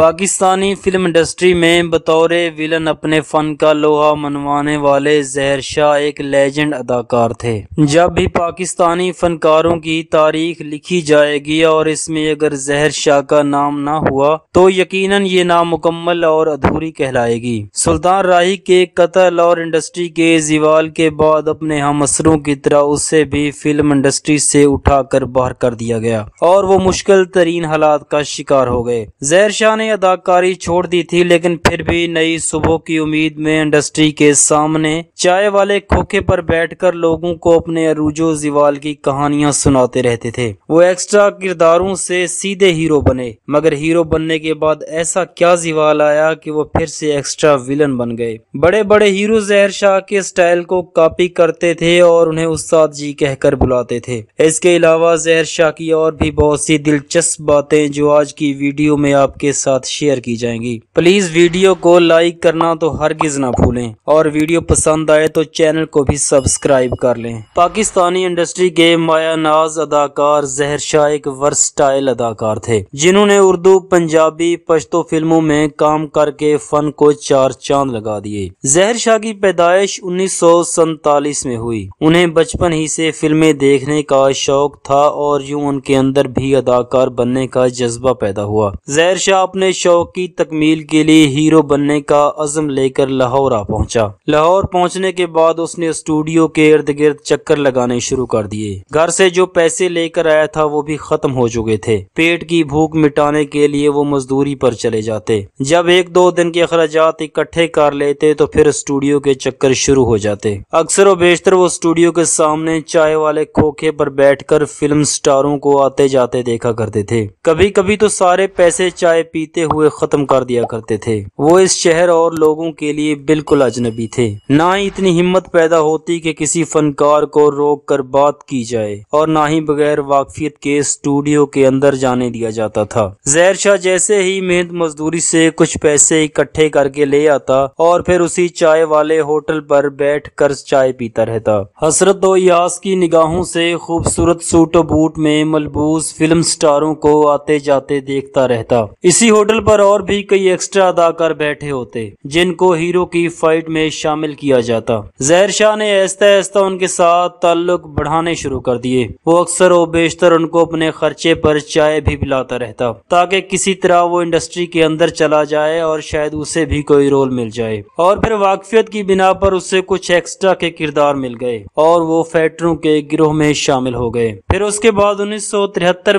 Pakistani film industry में बतौर villain अपने फ़न का लोहा मनवाने वाले जहर शाह एक लेजेंड अदाकार थे जब भी पाकिस्तानी फनकारों की तारीख लिखी जाएगी और इसमें अगर जहर शाह का नाम ना हुआ तो यकीनन ये नाम मुकम्मल और अधूरी कहलाएगी सुल्तान राही के कतल और इंडस्ट्री के जीवाल के बाद अपने हम असरों की तरह उसे भी फिल्म इंडस्ट्री से कर बाहर कर दिया गया और वो मुश्किल तरीन हालात का शिकार हो गए जहर शाह ने अदाकारी छोड़ दी थी लेकिन फिर भी नई सुबह की उम्मीद में इंडस्ट्री के सामने चाय वाले खोखे पर बैठकर लोगों को अपने अरूजो जीवाल की कहानियां सुनाते रहते थे वो एक्स्ट्रा किरदारों से सीधे हीरो बने मगर हीरो बनने के बाद ऐसा क्या जीवाल आया कि वो फिर से एक्स्ट्रा विलन बन गए बड़े बड़े हीरो जहर शाह के स्टाइल को कॉपी करते थे और उन्हें उस्ताद जी कहकर बुलाते थे इसके अलावा जहर शाह की और भी बहुत सी दिलचस्प बातें जो आज की वीडियो में आपके साथ साथ शेयर की जाएंगी प्लीज वीडियो को लाइक करना तो हरगिज ना भूलें और वीडियो पसंद आए तो चैनल को भी सब्सक्राइब कर लें पाकिस्तानी इंडस्ट्री के माया नाज अदाकार जहर शाह एक वर्सटाइल अदाकार थे जिन्होंने उर्दू पंजाबी पश्तो फिल्मों में काम करके फन को चार चांद लगा दिए जहर शाह की पैदाइश उन्नीस में हुई उन्हें बचपन ही से फिल्में देखने का शौक था और यूं उनके अंदर भी अदाकार बनने का जज्बा पैदा हुआ जहर शाह अपने अपने शौक की तकमील के लिए हीरो बनने का अजम लेकर लाहौर आ पहुंचा लाहौर पहुंचने के बाद उसने स्टूडियो के इर्द गिर्द चक्कर लगाने शुरू कर दिए घर से जो पैसे लेकर आया था वो भी खत्म हो चुके थे पेट की भूख मिटाने के लिए वो मजदूरी पर चले जाते जब एक दो दिन के अखराजात इकट्ठे कर लेते तो फिर स्टूडियो के चक्कर शुरू हो जाते अक्सर और बेशतर वो स्टूडियो के सामने चाय वाले खोखे पर बैठकर फिल्म स्टारों को आते जाते देखा करते थे कभी कभी तो सारे पैसे चाय पीते पीते हुए खत्म कर दिया करते थे वो इस शहर और लोगों के लिए बिल्कुल अजनबी थे ना ही इतनी हिम्मत पैदा होती कि किसी फनकार को रोक कर बात की जाए और ना ही बगैर वाकफियत के स्टूडियो के अंदर जाने दिया जाता था जहर शाह जैसे ही मेहनत मजदूरी से कुछ पैसे इकट्ठे करके ले आता और फिर उसी चाय वाले होटल पर बैठ कर चाय पीता रहता हसरत और यास की निगाहों से खूबसूरत सूट बूट में मलबूस फिल्म स्टारों को आते जाते देखता रहता इसी होटल पर और भी कई एक्स्ट्रा अदाकार बैठे होते जिनको हीरो की फाइट में शामिल किया जाता जहर शाह ने ऐसा ऐसा उनके साथ ताल्लुक बढ़ाने शुरू कर दिए वो अक्सर वो बेशतर उनको अपने खर्चे पर चाय भी पिलाता रहता ताकि किसी तरह वो इंडस्ट्री के अंदर चला जाए और शायद उसे भी कोई रोल मिल जाए और फिर वाकफियत की बिना पर उसे कुछ एक्स्ट्रा के किरदार मिल गए और वो फैक्ट्रो के गिरोह में शामिल हो गए फिर उसके बाद उन्नीस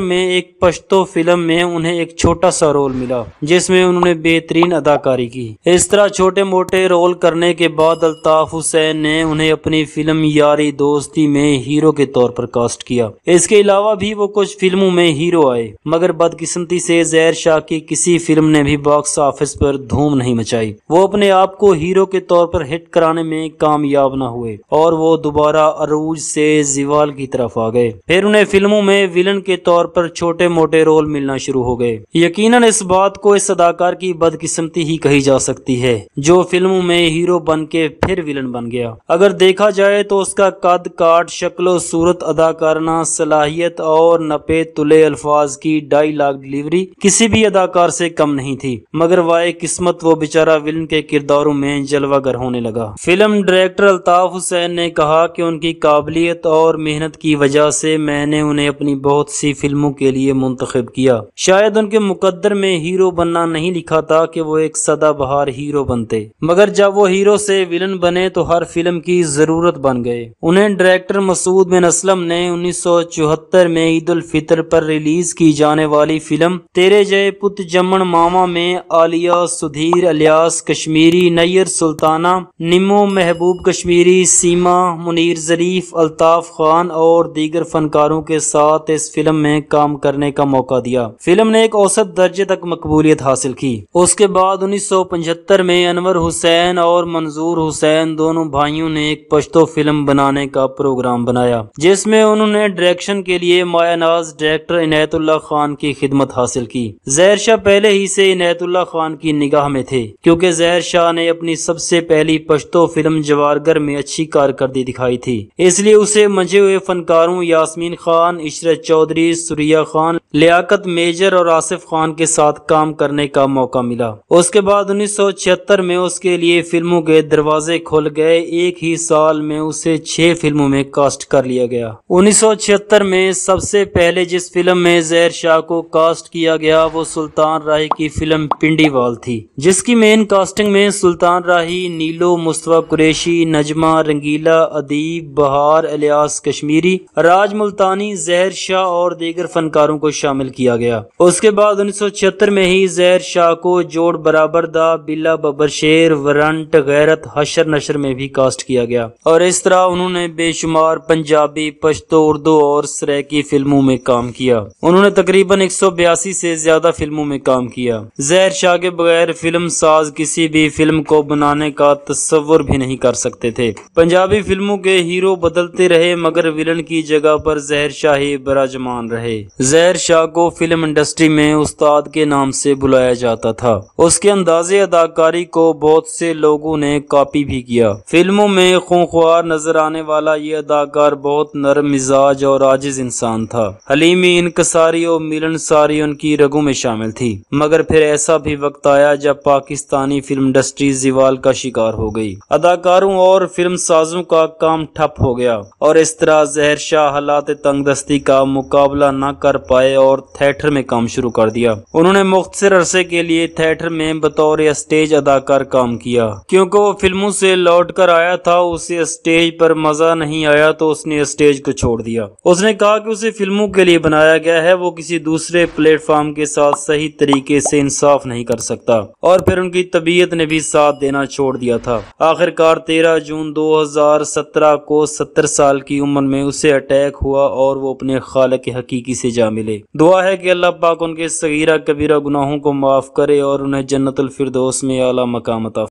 में एक पश्तो फिल्म में उन्हें एक छोटा सा रोल मिला मिला जिसमें उन्होंने बेहतरीन अदाकारी की इस तरह छोटे मोटे रोल करने के बाद अल्ताफ हुसैन ने उन्हें अपनी फिल्म यारी दोस्ती में हीरो के तौर पर कास्ट किया इसके अलावा भी वो कुछ फिल्मों में हीरो आए मगर बदकिस्मती से जैर शाह की किसी फिल्म ने भी बॉक्स ऑफिस पर धूम नहीं मचाई वो अपने आप को हीरो के तौर पर हिट कराने में कामयाब न हुए और वो दोबारा अरूज से जिवाल की तरफ आ गए फिर उन्हें फिल्मों में विलन के तौर पर छोटे मोटे रोल मिलना शुरू हो गए यकीनन इस बात बात को इस अदाकार की बदकिस्मती ही कही जा सकती है जो फिल्मों में हीरो बन के फिर विलन बन गया अगर देखा जाए तो उसका कद काट शक्लो सूरत अदाकारना सलाहियत और नपे तुले अल्फाज की डायलाग डिलीवरी किसी भी अदाकार से कम नहीं थी मगर वाय किस्मत वो बेचारा विलन के किरदारों में जलवागर होने लगा फिल्म डायरेक्टर अल्ताफ हुसैन ने कहा कि उनकी काबिलियत और मेहनत की वजह से मैंने उन्हें अपनी बहुत सी फिल्मों के लिए मुंतखब किया शायद उनके मुकदर में ही हीरो बनना नहीं लिखा था कि वो एक सदाबहार हीरो बनते मगर जब वो हीरो से विलन बने तो हर फिल्म की जरूरत बन गए उन्हें डायरेक्टर मसूद बिन असलम ने उन्नीस में ईद उल फितर पर रिलीज की जाने वाली फिल्म तेरे जय पुत जमन मामा में आलिया सुधीर अलियास कश्मीरी नैयर सुल्ताना निमो महबूब कश्मीरी सीमा मुनीर जरीफ अल्ताफ खान और दीगर फनकारों के साथ इस फिल्म में काम करने का मौका दिया फिल्म ने एक औसत दर्जे तक मकबूलियत हासिल की उसके बाद 1975 में अनवर हुसैन और मंजूर हुसैन दोनों भाइयों ने एक पश्तो फिल्म बनाने का प्रोग्राम बनाया जिसमें उन्होंने डायरेक्शन के लिए मायानाज डायरेक्टर इनायतुल्ला खान की खिदमत हासिल की जहर शाह पहले ही से इनायतुल्ला खान की निगाह में थे क्योंकि जहर शाह ने अपनी सबसे पहली पश्तो फिल्म जवारगर में अच्छी कारकर्दी दिखाई थी इसलिए उसे मंझे हुए फनकारों यासमीन खान इशरत चौधरी सुरिया खान लियाकत मेजर और आसिफ खान के साथ काम करने का मौका मिला उसके बाद उन्नीस में उसके लिए फिल्मों के दरवाजे खुल गए एक ही साल में उसे छह फिल्मों में कास्ट कर लिया गया उन्नीस में सबसे पहले जिस फिल्म में जहर शाह को कास्ट किया गया वो सुल्तान राही की फिल्म पिंडीवाल थी जिसकी मेन कास्टिंग में सुल्तान राही नीलो मुस्तफा कुरेशी नजमा रंगीला अदीब बहार अलियास कश्मीरी राज मुल्तानी जहर शाह और दीगर फनकारों को शामिल किया गया उसके बाद उन्नीस में ही जैर शाह को जोड़ बराबर दा बिला बबर शेर वरंट गैरत हशर नशर में भी कास्ट किया गया और इस तरह उन्होंने बेशुमार पंजाबी पश्तो उर्दू और सरेकी फिल्मों में काम किया उन्होंने तकरीबन एक सौ बयासी से ज्यादा फिल्मों में काम किया जैर शाह के बगैर फिल्म साज किसी भी फिल्म को बनाने का तस्वुर भी नहीं कर सकते थे पंजाबी फिल्मों के हीरो बदलते रहे मगर विलन की जगह पर जहर शाह ही बराजमान रहे जहर शाह को फिल्म इंडस्ट्री में उस्ताद के नाम नाम से बुलाया जाता था उसके अंदाजे अदाकारी को बहुत से लोगों ने कॉपी भी किया फिल्मों में खूंखार नजर आने वाला ये अदाकार बहुत नरम मिजाज और आजिज इंसान था हलीमी इनकसारी और मिलनसारी उनकी रगों में शामिल थी मगर फिर ऐसा भी वक्त आया जब पाकिस्तानी फिल्म इंडस्ट्री जीवाल का शिकार हो गई अदाकारों और फिल्म साजों का काम ठप हो गया और इस तरह जहर शाह हालात दस्ती का मुकाबला न कर पाए और थिएटर में काम शुरू कर दिया उन्होंने मुख्तर अरसे के लिए थिएटर में बतौर स्टेज अदाकार काम किया क्योंकि वो फिल्मों से लौट कर आया था उसे स्टेज पर मजा नहीं आया तो उसने स्टेज को छोड़ दिया उसने कहा कि उसे फिल्मों के लिए बनाया गया है वो किसी दूसरे प्लेटफॉर्म के साथ सही तरीके से इंसाफ नहीं कर सकता और फिर उनकी तबीयत ने भी साथ देना छोड़ दिया था आखिरकार तेरह जून दो को सत्तर साल की उम्र में उसे अटैक हुआ और वो अपने खाल के हकीकी से जा मिले दुआ है की अल्लाह पाक उनके सगीरा कबीरा गुनाहों को माफ़ करे और उन्हें जन्नतफरदौस में आला मकाम अता